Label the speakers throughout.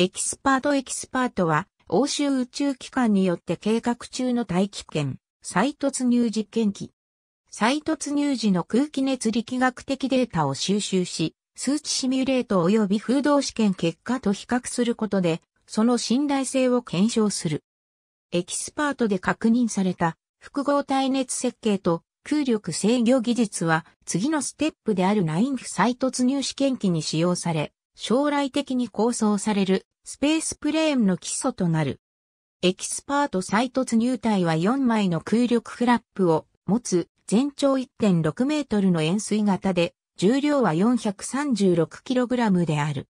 Speaker 1: エキスパートエキスパートは、欧州宇宙機関によって計
Speaker 2: 画中の大気圏、再突入実験機。再突入時の空気熱力学的データを収集し、数値シミュレート及び風洞試験結果と比較することで、その信頼性を検証する。エキスパートで確認された複合耐熱設計と空力制御技術は次のステップであるナインフ再突入試験機に使用され、将来的に構想されるスペースプレーンの基礎となる。エキスパート再突入体は4枚の空力フラップを持つ全長1.6メートルの円錐型で重量は4 3 6ラムである。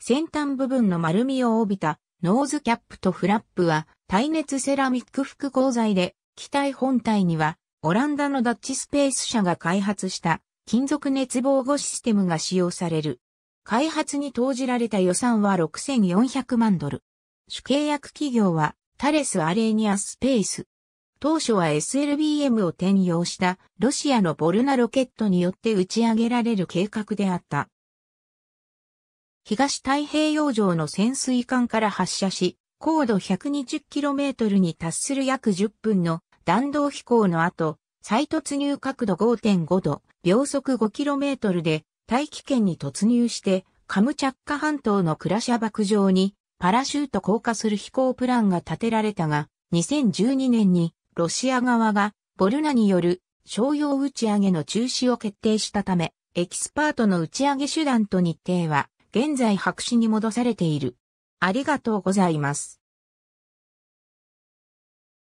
Speaker 2: 先端部分の丸みを帯びたノーズキャップとフラップは耐熱セラミック複合材で機体本体にはオランダのダッチスペース社が開発した金属熱防護システムが使用される。開発に投じられた予算は6400万ドル。主契約企業はタレス・アレーニアスペース。当初は SLBM を転用したロシアのボルナロケットによって打ち上げられる計画であった。東太平洋上の潜水艦から発射し、高度 120km に達する約10分の弾道飛行の後、再突入角度5.5度、秒速 5km で大気圏に突入して、カムチャッカ半島のクラシャ爆上にパラシュート降下する飛行プランが立てられたが、2012年にロシア側がボルナによる商用打ち上げの中止を決定したため、エキスパートの打ち上げ手段と日程は現在白紙に戻
Speaker 1: されている。ありがとうございます。